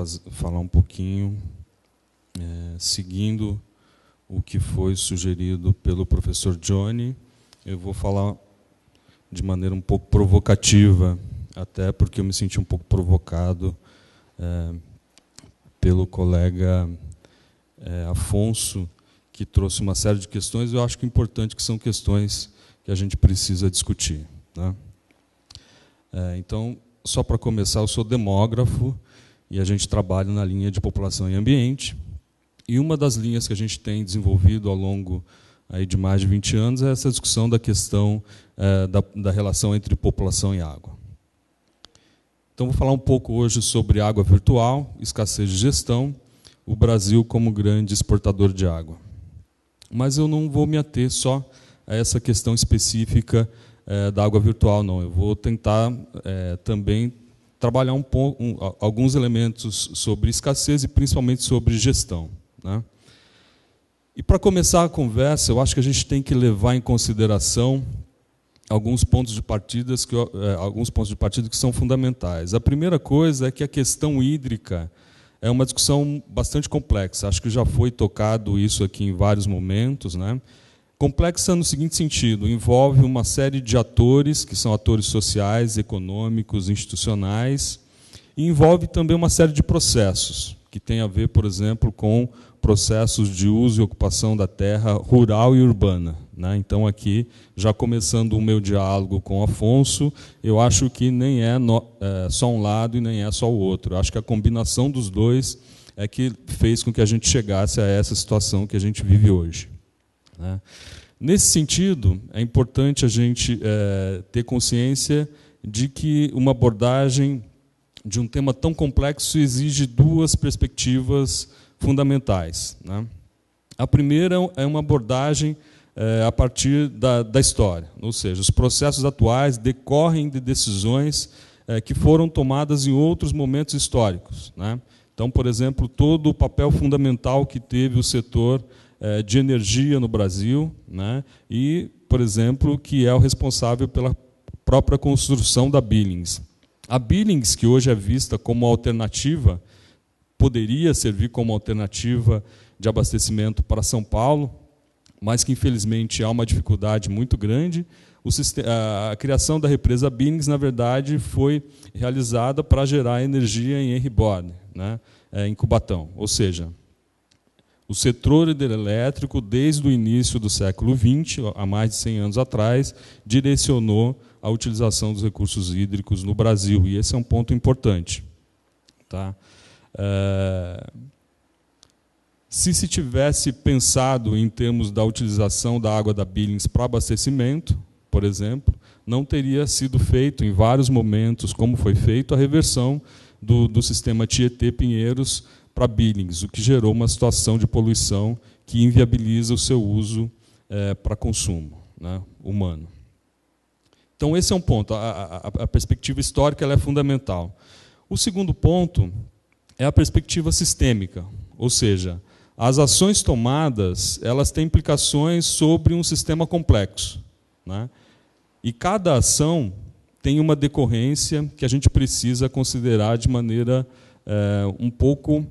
faz, falar um pouquinho, é, seguindo o que foi sugerido pelo professor Johnny, eu vou falar de maneira um pouco provocativa, até porque eu me senti um pouco provocado é, pelo colega é, Afonso, que trouxe uma série de questões, eu acho que é importante que são questões que a gente precisa discutir. Né? É, então, só para começar, eu sou demógrafo e a gente trabalha na linha de população e ambiente. E uma das linhas que a gente tem desenvolvido ao longo aí de mais de 20 anos é essa discussão da questão é, da, da relação entre população e água. Então, vou falar um pouco hoje sobre água virtual, escassez de gestão, o Brasil como grande exportador de água. Mas eu não vou me ater só a essa questão específica é, da água virtual, não. Eu vou tentar é, também trabalhar um, um, alguns elementos sobre escassez e principalmente sobre gestão. Né? E para começar a conversa, eu acho que a gente tem que levar em consideração alguns pontos de partida que é, alguns pontos de partida que são fundamentais. A primeira coisa é que a questão hídrica é uma discussão bastante complexa. Acho que já foi tocado isso aqui em vários momentos, né? Complexa no seguinte sentido: envolve uma série de atores, que são atores sociais, econômicos, institucionais, e envolve também uma série de processos, que tem a ver, por exemplo, com processos de uso e ocupação da terra rural e urbana. Né? Então, aqui, já começando o meu diálogo com Afonso, eu acho que nem é, no, é só um lado e nem é só o outro. Eu acho que a combinação dos dois é que fez com que a gente chegasse a essa situação que a gente vive hoje. Né? Nesse sentido, é importante a gente é, ter consciência de que uma abordagem de um tema tão complexo exige duas perspectivas fundamentais. Né? A primeira é uma abordagem é, a partir da, da, história, ou seja, os processos atuais decorrem de decisões é, que foram tomadas em outros momentos históricos. Né? Então, por exemplo, todo o papel fundamental que teve o setor é, de energia no Brasil, né? e, por exemplo, que é o responsável pela própria construção da Billings. A Billings, que hoje é vista como alternativa, poderia servir como alternativa de abastecimento para São Paulo, mas que infelizmente há uma dificuldade muito grande. Sistema, a criação da represa Billings, na verdade, foi realizada para gerar energia em Henry Borne, né, é, em Cubatão. Ou seja, o setor hidrelétrico, desde o início do século XX, há mais de 100 anos atrás, direcionou a utilização dos recursos hídricos no Brasil, e esse é um ponto importante. Tá? É... Se se tivesse pensado em termos da utilização da água da Billings para abastecimento, por exemplo, não teria sido feito em vários momentos, como foi feito, a reversão do, do sistema Tietê Pinheiros para Billings, o que gerou uma situação de poluição que inviabiliza o seu uso é, para consumo né, humano. Então, esse é um ponto. A, a, a perspectiva histórica é fundamental. O segundo ponto é a perspectiva sistêmica, ou seja, as ações tomadas elas têm implicações sobre um sistema complexo. Né? E cada ação tem uma decorrência que a gente precisa considerar de maneira é, um pouco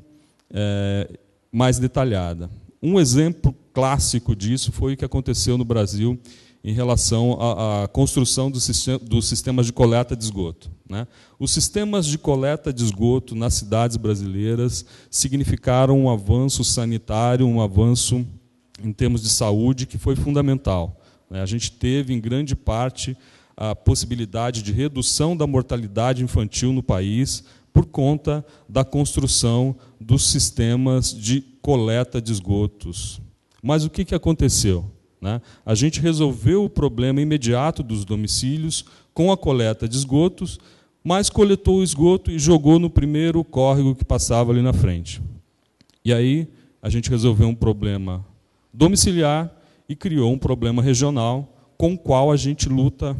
é, mais detalhada. Um exemplo clássico disso foi o que aconteceu no Brasil em relação à, à construção dos sistema, do sistemas de coleta de esgoto. Né? Os sistemas de coleta de esgoto nas cidades brasileiras significaram um avanço sanitário, um avanço em termos de saúde que foi fundamental. Né? A gente teve, em grande parte, a possibilidade de redução da mortalidade infantil no país por conta da construção dos sistemas de coleta de esgotos. Mas o que, que aconteceu? Né? A gente resolveu o problema imediato dos domicílios com a coleta de esgotos, mas coletou o esgoto e jogou no primeiro córrego que passava ali na frente. E aí a gente resolveu um problema domiciliar e criou um problema regional com o qual a gente luta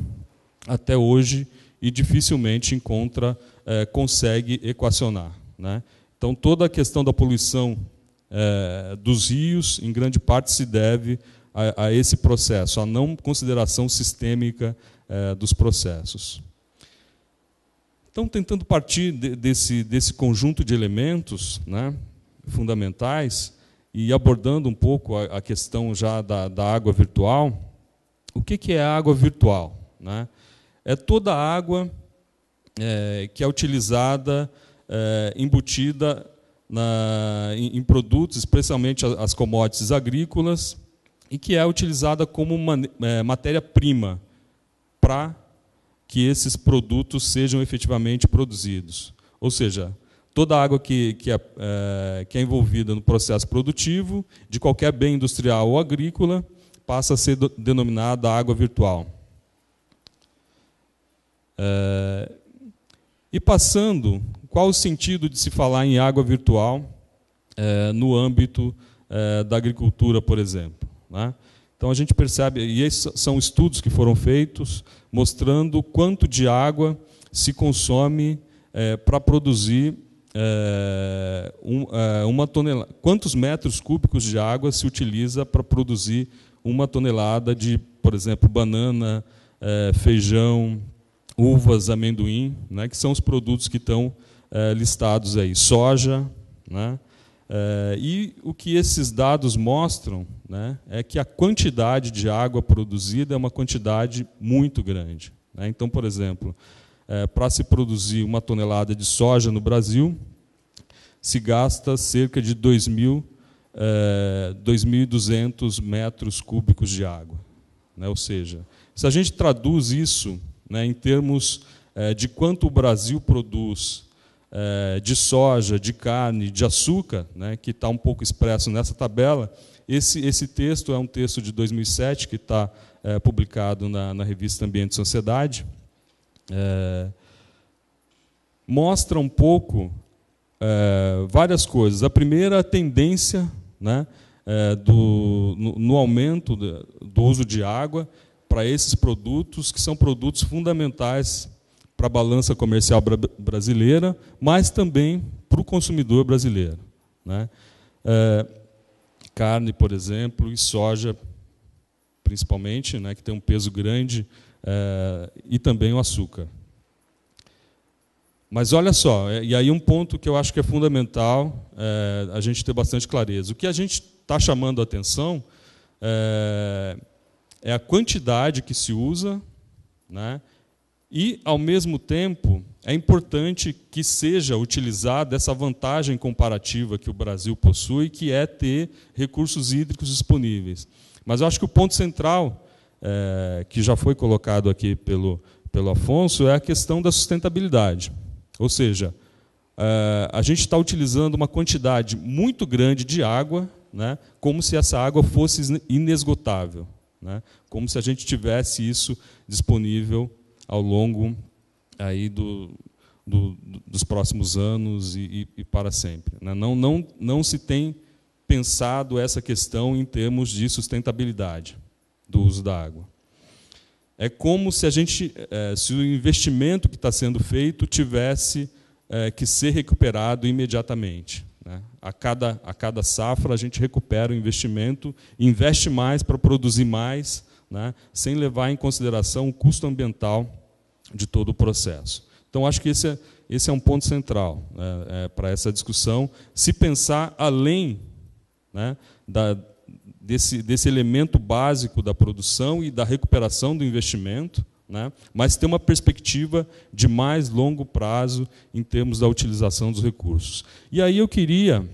até hoje e dificilmente encontra, eh, consegue equacionar. Né? Então, toda a questão da poluição eh, dos rios, em grande parte, se deve a, a esse processo, a não consideração sistêmica eh, dos processos. Então, tentando partir de, desse, desse conjunto de elementos né, fundamentais e abordando um pouco a, a questão já da, da água virtual, o que, que é a água virtual? Né? é toda a água é, que é utilizada, é, embutida na, em, em, produtos, especialmente as commodities agrícolas, e que é utilizada como é, matéria-prima para que esses produtos sejam efetivamente produzidos. Ou seja, toda a água que, que, é, é, que, é, envolvida no processo produtivo de qualquer bem industrial ou agrícola passa a ser do, denominada água virtual. Eh, e passando, qual o sentido de se falar em água virtual é, no âmbito é, da agricultura, por exemplo? Né? Então a gente percebe, e esses são estudos que foram feitos mostrando quanto de água se consome para produzir um, uma tonelada, quantos metros cúbicos de água se utiliza para produzir uma tonelada de, por exemplo, banana, feijão, uvas, amendoim, né, que são os produtos que estão é, listados aí, soja, né, é, e o que esses dados mostram né, é que a quantidade de água produzida é uma quantidade muito grande. Né? Então, por exemplo, é, para se produzir uma tonelada de soja no Brasil, se gasta cerca de 2.000, é, 2.200 metros cúbicos de água. Né? Ou seja, se a gente traduz isso né, em termos eh, de quanto o Brasil produz eh, de soja, de carne, de açúcar, né, que está um pouco expresso nessa tabela. Esse, esse texto é um texto de 2007 que está eh, publicado na, na, revista Ambiente e Sociedade. mostra um pouco várias coisas. A primeira, a tendência né, do, no, no aumento do uso de água para esses produtos, que são produtos fundamentais para a balança comercial brasileira, mas também para o consumidor brasileiro. Né? É, carne, por exemplo, e soja, principalmente, né, que tem um peso grande, é, e também o açúcar. Mas olha só, é, e aí um ponto que eu acho que é fundamental é, a gente ter bastante clareza. O que a gente está chamando a atenção é, é a quantidade que se usa, né? e, ao mesmo tempo, é importante que seja utilizada essa vantagem comparativa que o Brasil possui, que é ter recursos hídricos disponíveis. Mas eu acho que o ponto central, é, que já foi colocado aqui pelo, pelo Afonso, é a questão da sustentabilidade. Ou seja, é, a gente está utilizando uma quantidade muito grande de água, né, como se essa água fosse inesgotável. Né? Como se a gente tivesse isso disponível ao longo aí do, do, dos próximos anos e, e, e para sempre. Né? Não, não, não se tem pensado essa questão em termos de sustentabilidade do uso da água. É como se a gente, é, se o investimento que está sendo feito tivesse é, que ser recuperado imediatamente. Né? A, cada, a cada safra, a gente recupera o investimento, investe mais para produzir mais, né? sem levar em consideração o custo ambiental de todo o processo. Então, acho que esse é, esse é um ponto central né? é, para essa discussão. Se pensar além né, da, desse, desse elemento básico da produção e da recuperação do investimento, né? mas ter uma perspectiva de mais longo prazo em termos da utilização dos recursos. E aí eu queria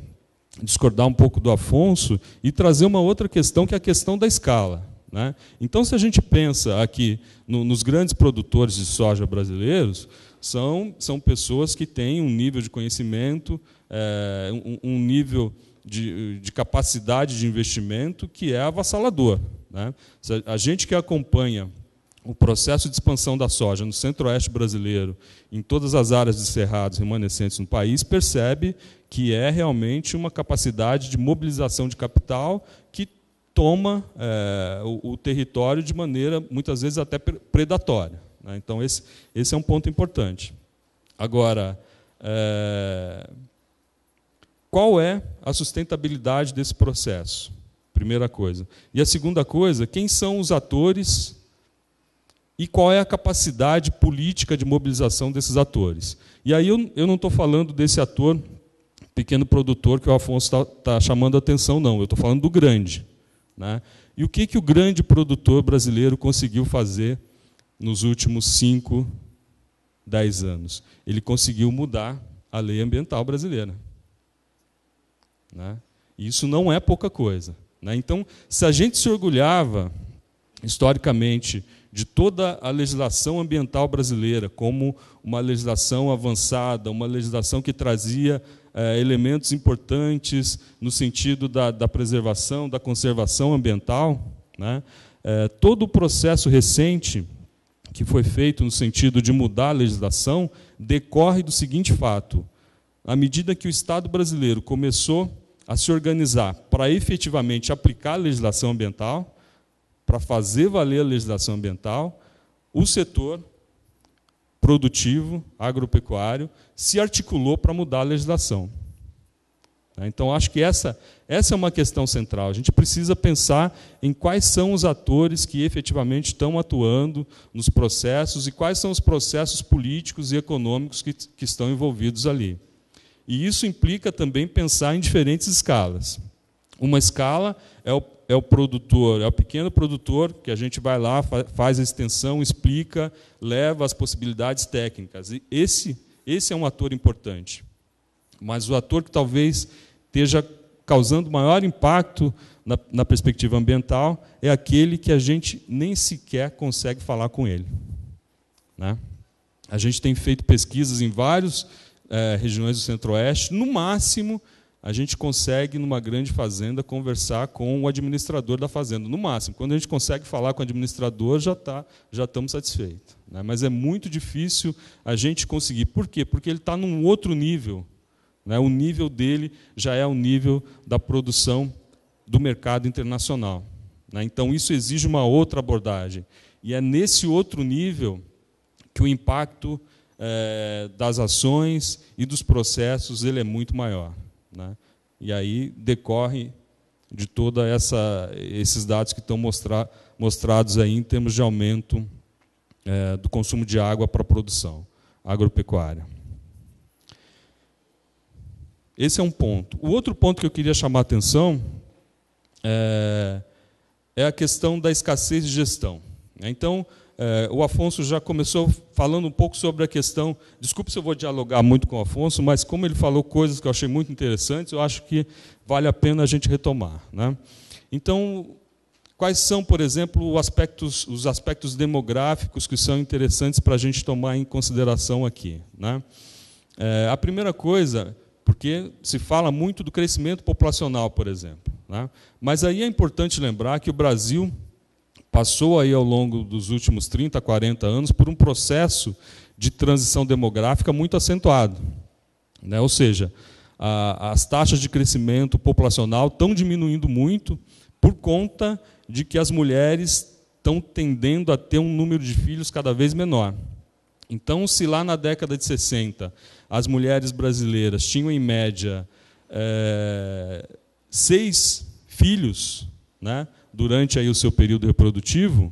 discordar um pouco do Afonso e trazer uma outra questão, que é a questão da escala. Né? Então, se a gente pensa aqui no, nos grandes produtores de soja brasileiros, são, são pessoas que têm um nível de conhecimento, é, um, um, nível de, de, capacidade de investimento que é avassalador. Né? A gente que acompanha o processo de expansão da soja no centro-oeste brasileiro, em todas as áreas de cerrados remanescentes no país, percebe que é realmente uma capacidade de mobilização de capital que toma é, o, o, território de maneira, muitas vezes, até predatória. Né? Então, esse, esse é um ponto importante. Agora, é, qual é a sustentabilidade desse processo? Primeira coisa. E a segunda coisa, quem são os atores e qual é a capacidade política de mobilização desses atores. E aí eu, eu não estou falando desse ator, pequeno produtor, que o Afonso está tá chamando a atenção, não. Eu estou falando do grande. Né? E o que, que o grande produtor brasileiro conseguiu fazer nos últimos cinco, dez anos? Ele conseguiu mudar a lei ambiental brasileira. Né? Isso não é pouca coisa. Né? Então, se a gente se orgulhava, historicamente, de toda a legislação ambiental brasileira, como uma legislação avançada, uma legislação que trazia eh, elementos importantes no sentido da, da preservação, da conservação ambiental. Né? Eh, todo o processo recente que foi feito no sentido de mudar a legislação decorre do seguinte fato: à medida que o Estado brasileiro começou a se organizar para efetivamente aplicar a legislação ambiental, para fazer valer a legislação ambiental, o setor produtivo, agropecuário, se articulou para mudar a legislação. Né, então, acho que essa, essa é uma questão central. A gente precisa pensar em quais são os atores que efetivamente estão atuando nos processos e quais são os processos políticos e econômicos que, que estão envolvidos ali. E isso implica também pensar em diferentes escalas. Uma escala é o é o produtor, é o pequeno produtor que a gente vai lá, faz a extensão, explica, leva as possibilidades técnicas. E esse, esse é um ator importante. Mas o ator que talvez esteja causando maior impacto na, na perspectiva ambiental é aquele que a gente nem sequer consegue falar com ele. Né? A gente tem feito pesquisas em várias eh, regiões do Centro-Oeste, no máximo a gente consegue, numa grande fazenda, conversar com o administrador da fazenda, no máximo. Quando a gente consegue falar com o administrador, já, tá, já estamos satisfeitos. Né? Mas é muito difícil a gente conseguir. Por quê? Porque ele está num outro nível. Né? O nível dele já é o nível da produção do mercado internacional. Né? Então, isso exige uma outra abordagem. E é nesse outro nível que o impacto eh, das ações e dos processos ele é muito maior. Né? E aí decorre de toda essa esses dados que estão mostrados aí em termos de aumento é, do consumo de água para a produção agropecuária. Esse é um ponto. O outro ponto que eu queria chamar a atenção é, é a questão da escassez de gestão. Então, eh, o Afonso já começou falando um pouco sobre a questão. Desculpe se eu vou dialogar muito com o Afonso, mas como ele falou coisas que eu achei muito interessantes, eu acho que vale a pena a gente retomar. Né? Então, quais são, por exemplo, aspectos, os aspectos demográficos que são interessantes para a gente tomar em consideração aqui? Né? Eh, a primeira coisa, porque se fala muito do crescimento populacional, por exemplo. Né? Mas aí é importante lembrar que o Brasil passou aí ao longo dos últimos 30, 40 anos por um processo de transição demográfica muito acentuado. Né? Ou seja, a, as taxas de crescimento populacional estão diminuindo muito por conta de que as mulheres estão tendendo a ter um número de filhos cada vez menor. Então, se lá na década de 60 as mulheres brasileiras tinham em média é, seis filhos, né? durante aí o seu período reprodutivo,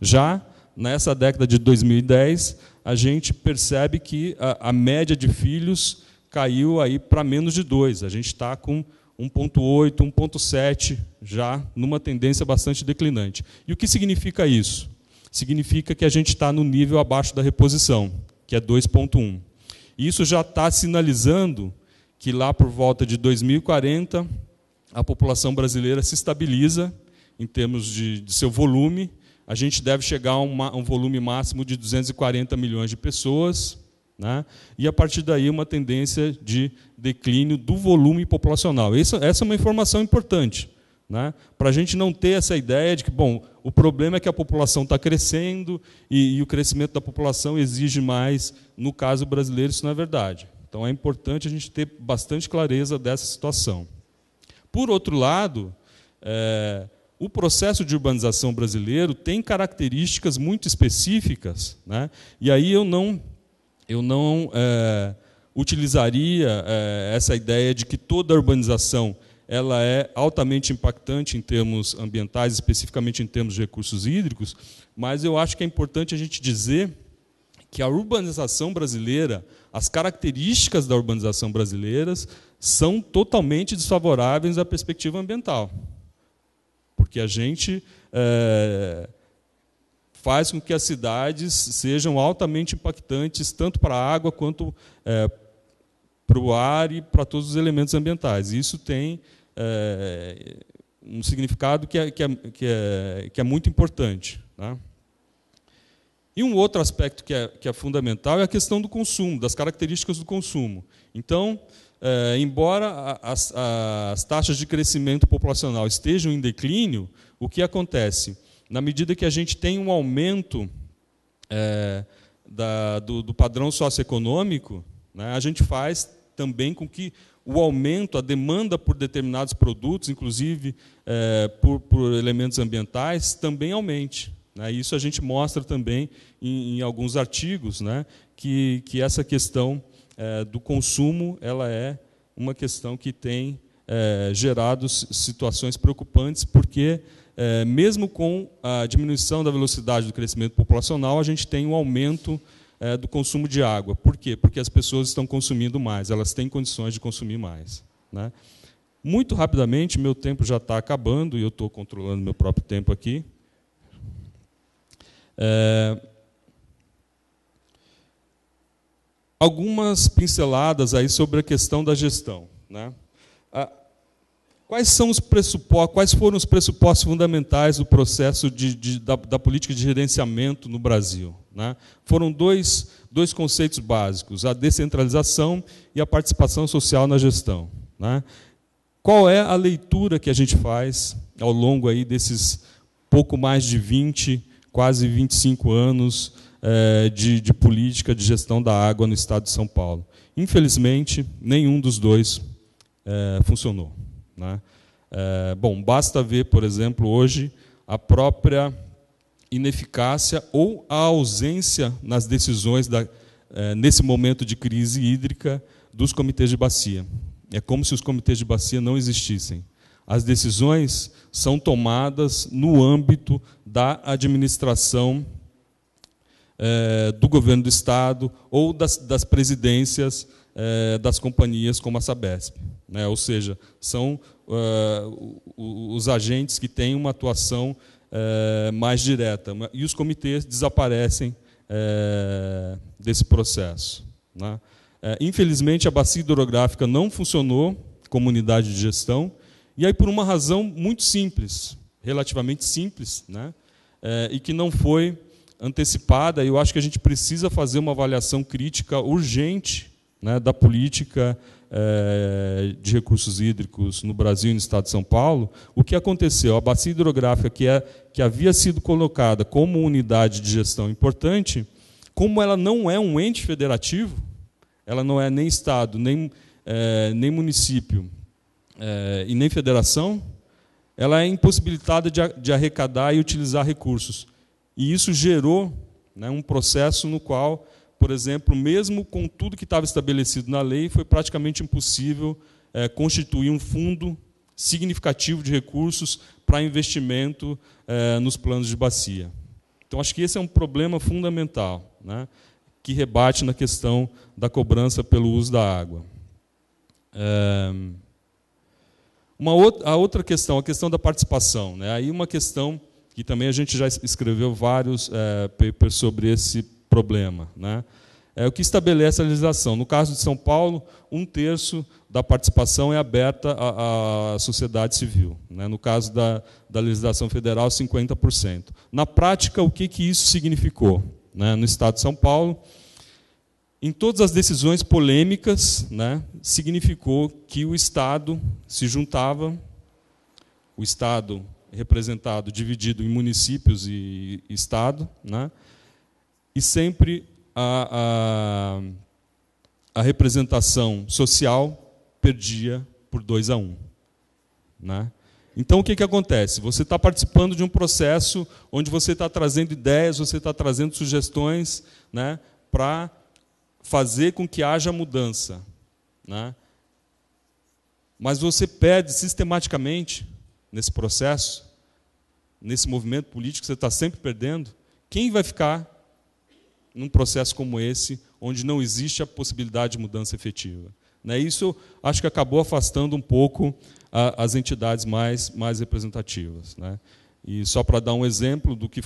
já nessa década de 2010, a gente percebe que a, a média de filhos caiu aí para menos de dois. A gente está com 1,8, 1,7, já numa tendência bastante declinante. E o que significa isso? Significa que a gente está no nível abaixo da reposição, que é 2,1. Isso já está sinalizando que lá por volta de 2040 a população brasileira se estabiliza em termos de, de seu volume. A gente deve chegar a, uma, um volume máximo de 240 milhões de pessoas, né? e a partir daí uma tendência de declínio do volume populacional. Isso, essa é uma informação importante. Né? Para a gente não ter essa ideia de que, bom, o problema é que a população está crescendo e, e, o crescimento da população exige mais. No caso brasileiro, isso não é verdade. Então é importante a gente ter bastante clareza dessa situação. Por outro lado, é, o processo de urbanização brasileiro tem características muito específicas, né? e aí eu não, eu não é, utilizaria é, essa ideia de que toda urbanização ela é altamente impactante em termos ambientais, especificamente em termos de recursos hídricos, mas eu acho que é importante a gente dizer que a urbanização brasileira, as características da urbanização brasileira são totalmente desfavoráveis à perspectiva ambiental porque a gente é, faz com que as cidades sejam altamente impactantes, tanto para a água quanto é, para o ar e para todos os elementos ambientais. Isso tem é, um significado que é, que é, que é, que é muito importante. Né? E um outro aspecto que é, que é fundamental é a questão do consumo, das características do consumo. Então, eh, embora as, as taxas de crescimento populacional estejam em declínio, o que acontece? Na medida que a gente tem um aumento é, da, do, do, padrão socioeconômico, né, a gente faz também com que o aumento, a demanda por determinados produtos, inclusive é, por, por, elementos ambientais, também aumente. Né? Isso a gente mostra também em, em alguns artigos, né, que, que essa questão é, do consumo ela é uma questão que tem é, gerado situações preocupantes, porque é, mesmo com a diminuição da velocidade do crescimento populacional, a gente tem um aumento é, do consumo de água. Por quê? Porque as pessoas estão consumindo mais, elas têm condições de consumir mais. Né? Muito rapidamente, meu tempo já está acabando e eu estou controlando meu próprio tempo aqui. É, algumas pinceladas aí sobre a questão da gestão. Né? Ah, quais, são os pressupostos, quais foram os pressupostos fundamentais do processo de, de, da, da, política de gerenciamento no Brasil? Né? Foram dois, dois conceitos básicos, a descentralização e a participação social na gestão. Né? Qual é a leitura que a gente faz ao longo aí desses pouco mais de 20, quase 25 anos eh, de, de política de gestão da água no estado de São Paulo. Infelizmente, nenhum dos dois é, funcionou. Né? É, bom, basta ver, por exemplo, hoje a própria ineficácia ou a ausência nas decisões da, é, nesse momento de crise hídrica dos comitês de bacia. É como se os comitês de bacia não existissem. As decisões são tomadas no âmbito da administração é, do governo do Estado ou das, das presidências é, das companhias como a Sabesp. Né? Ou seja, são é, os agentes que têm uma atuação é, mais direta. E os comitês desaparecem desse processo. Né? infelizmente, a bacia hidrográfica não funcionou como unidade de gestão, e aí por uma razão muito simples, relativamente simples, né? e que não foi antecipada, eu acho que a gente precisa fazer uma avaliação crítica urgente né, da política é, de recursos hídricos no Brasil e no Estado de São Paulo. O que aconteceu? A bacia hidrográfica, que, é, que havia sido colocada como unidade de gestão importante, como ela não é um ente federativo, ela não é nem Estado, nem, é, nem município é, e nem federação, ela é impossibilitada de, de arrecadar e utilizar recursos. E isso gerou né, um processo no qual, por exemplo, mesmo com tudo que estava estabelecido na lei, foi praticamente impossível é, constituir um fundo significativo de recursos para investimento é, nos planos de bacia. Então, acho que esse é um problema fundamental, né, que rebate na questão da cobrança pelo uso da água. É... Uma outra, a outra questão, a questão da participação. Né? Aí uma questão que também a gente já escreveu vários é, papers sobre esse problema. Né? É o que estabelece a legislação. No caso de São Paulo, um terço da participação é aberta à, à sociedade civil. Né? No caso da, da legislação federal, 50%. Na prática, o que, que isso significou? Né? No Estado de São Paulo, em todas as decisões polêmicas, né, significou que o Estado se juntava, o Estado representado, dividido em municípios e estado, né? e sempre a, a, a, representação social perdia por 2 a 1. Um, né? Então, o que, que acontece? Você está participando de um processo onde você está trazendo ideias, você está trazendo sugestões né, para fazer com que haja mudança. Né? Mas você perde sistematicamente nesse processo, nesse movimento político que você está sempre perdendo, quem vai ficar num processo como esse, onde não existe a possibilidade de mudança efetiva? Né? Isso acho que acabou afastando um pouco as entidades mais, mais representativas. Né? E só para dar um exemplo do que,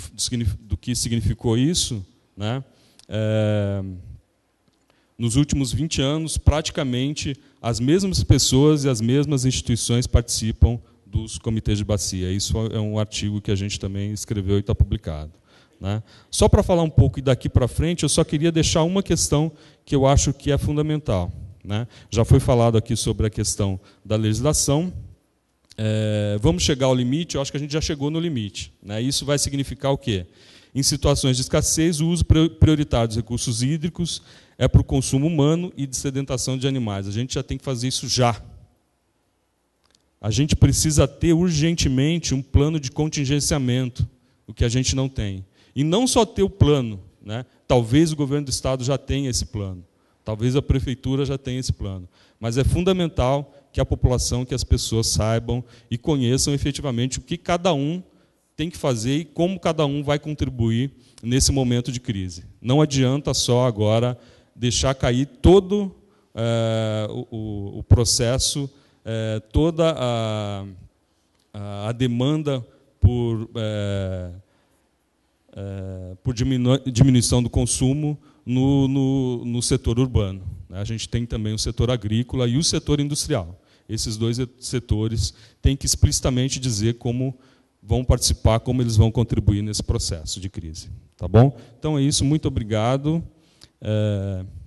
do que significou isso, né? é, nos últimos 20 anos, praticamente as mesmas pessoas e as mesmas instituições participam dos comitês de bacia. Isso é um artigo que a gente também escreveu e está publicado. Né? Só para falar um pouco e daqui para frente, eu só queria deixar uma questão que eu acho que é fundamental. Né? Já foi falado aqui sobre a questão da legislação. É, vamos chegar ao limite, eu acho que a gente já chegou no limite. Né? Isso vai significar o quê? Em situações de escassez, o uso prioritário dos recursos hídricos é para o consumo humano e de sedentação de animais. A gente já tem que fazer isso já. A gente precisa ter urgentemente um plano de contingenciamento, o que a gente não tem. E não só ter o plano, né? talvez o governo do estado já tenha esse plano, talvez a prefeitura já tenha esse plano, mas é fundamental que a população, que as pessoas saibam e conheçam efetivamente o que cada um tem que fazer e como cada um vai contribuir nesse momento de crise. Não adianta só agora deixar cair todo é, o, o processo é, toda a, a, a, demanda por, é, é, por diminu diminuição do consumo no, no, no, setor urbano. Né? A gente tem também o setor agrícola e o setor industrial. Esses dois setores têm que explicitamente dizer como vão participar, como eles vão contribuir nesse processo de crise. Tá bom? Então é isso, muito obrigado. É,